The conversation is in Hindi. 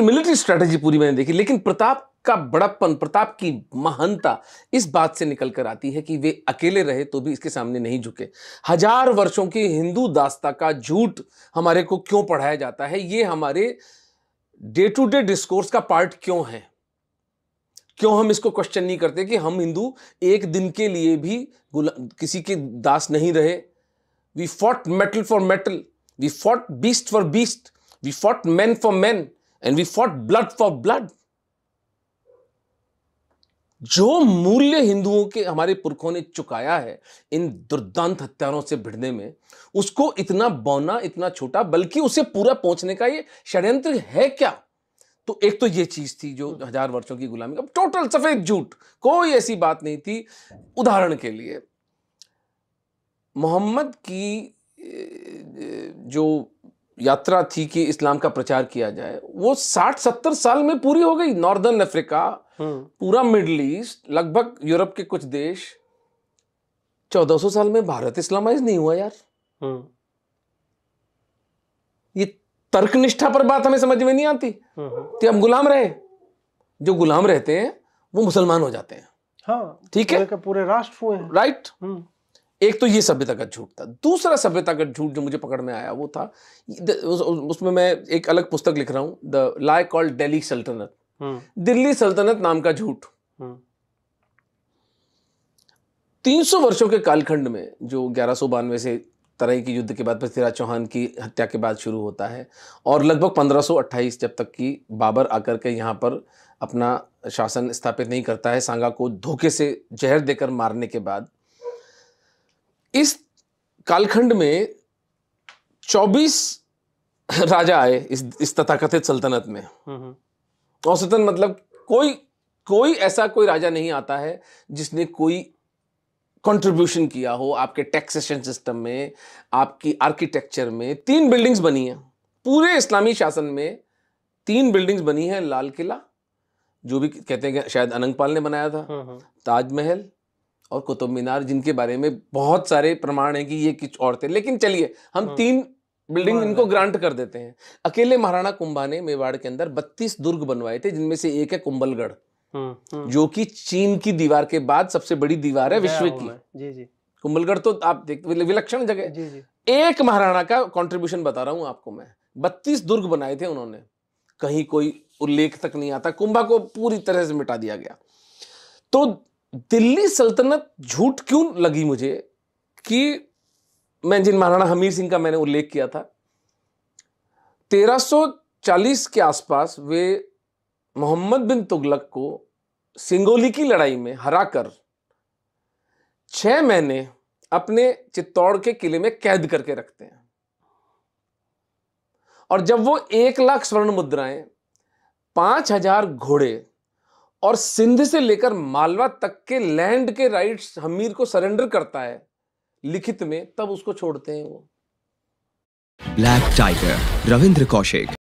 फिर मिलिट्री स्ट्रैटेजी पूरी मैंने देखी लेकिन प्रताप का बड़प्पन प्रताप की महानता इस बात से निकल कर आती है कि वे अकेले रहे तो भी इसके सामने नहीं झुके हजार वर्षों की हिंदू दास्ता का झूठ हमारे को क्यों पढ़ाया जाता है ये हमारे डे टू डे डिस्कोर्स का पार्ट क्यों है क्यों हम इसको क्वेश्चन नहीं करते कि हम हिंदू एक दिन के लिए भी किसी के दास नहीं रहे we fought metal for metal we fought beast for beast we fought man for man and we fought blood for blood जो मूल्य हिंदुओं के हमारे पुरखों ने चुकाया है इन दुर्दांत हत्यारों से भिड़ने में उसको इतना बौना इतना छोटा बल्कि उसे पूरा पहुंचने का ये षड्यंत्र है क्या तो एक तो ये चीज थी जो हजार वर्षों की गुलामी का टोटल सफेद झूठ कोई ऐसी बात नहीं थी उदाहरण के लिए मोहम्मद की जो यात्रा थी कि इस्लाम का प्रचार किया जाए वो साठ सत्तर साल में पूरी हो गई नॉर्दर्न अफ्रीका हम्म। पूरा मिडल ईस्ट लगभग यूरोप के कुछ देश चौदह सौ साल में भारत इस्लामाइज नहीं हुआ यार हम्म। ये तर्क निष्ठा पर बात हमें समझ में नहीं आती हम्म, कि हम गुलाम रहे जो गुलाम रहते हैं वो मुसलमान हो जाते हैं हाँ ठीक है पूरे राष्ट्र हुए राइट एक तो ये सभ्यता का झूठ था दूसरा सभ्यता का झूठ जो मुझे पकड़ में आया वो था उस, उसमें मैं एक अलग पुस्तक लिख रहा हूं द लाई कॉल दिल्ली सल्तनत हम्म। दिल्ली सल्तनत नाम का झूठ हम्म। तीन सौ वर्षों के कालखंड में जो ग्यारह सौ बानवे से तरई के युद्ध के बाद पृथ्वीराज चौहान की हत्या के बाद शुरू होता है और लगभग 1528 जब तक कि बाबर आकर के यहाँ पर अपना शासन स्थापित नहीं करता है सांगा को धोखे से जहर देकर मारने के बाद इस कालखंड में 24 राजा आए इस इस तथाकथित सल्तनत में औसतन मतलब कोई कोई ऐसा कोई राजा नहीं आता है जिसने कोई कंट्रीब्यूशन किया हो आपके टैक्सेशन सिस्टम में आपकी आर्किटेक्चर में तीन बिल्डिंग्स बनी हैं पूरे इस्लामी शासन में तीन बिल्डिंग्स बनी हैं लाल किला जो भी कहते हैं शायद अनंगपाल ने बनाया था ताजमहल और कुतुब मीनार जिनके बारे में बहुत सारे प्रमाण हैं कि ये कुछ और थे लेकिन चलिए हम हाँ। तीन बिल्डिंग हाँ, इनको हाँ। ग्रांट कर देते हैं अकेले महाराणा कुंभा ने मेवाड़ के अंदर 32 दुर्ग बनवाए थे जिनमें से एक है कुंभलगढ़ जो कि चीन की दीवार के बाद सबसे बड़ी दीवार है विश्व की कुंभलगढ़ तो आप देख विलक्षण जगह एक महाराणा का कॉन्ट्रीब्यूशन बता रहा हूं आपको मैं बत्तीस दुर्ग बनाए थे उन्होंने कहीं कोई उल्लेख तक नहीं आता कुंभा को पूरी तरह से मिटा दिया गया तो दिल्ली सल्तनत झूठ क्यों लगी मुझे कि मैं जिन महाराणा हमीर सिंह का मैंने उल्लेख किया था 1340 के आसपास वे मोहम्मद बिन तुगलक को सिंगोली की लड़ाई में हराकर छह महीने अपने चित्तौड़ के किले में कैद करके रखते हैं और जब वो एक लाख स्वर्ण मुद्राएं पांच हजार घोड़े और सिंध से लेकर मालवा तक के लैंड के राइट्स हमीर को सरेंडर करता है लिखित में तब उसको छोड़ते हैं वो ब्लैक टाइगर रविंद्र कौशिक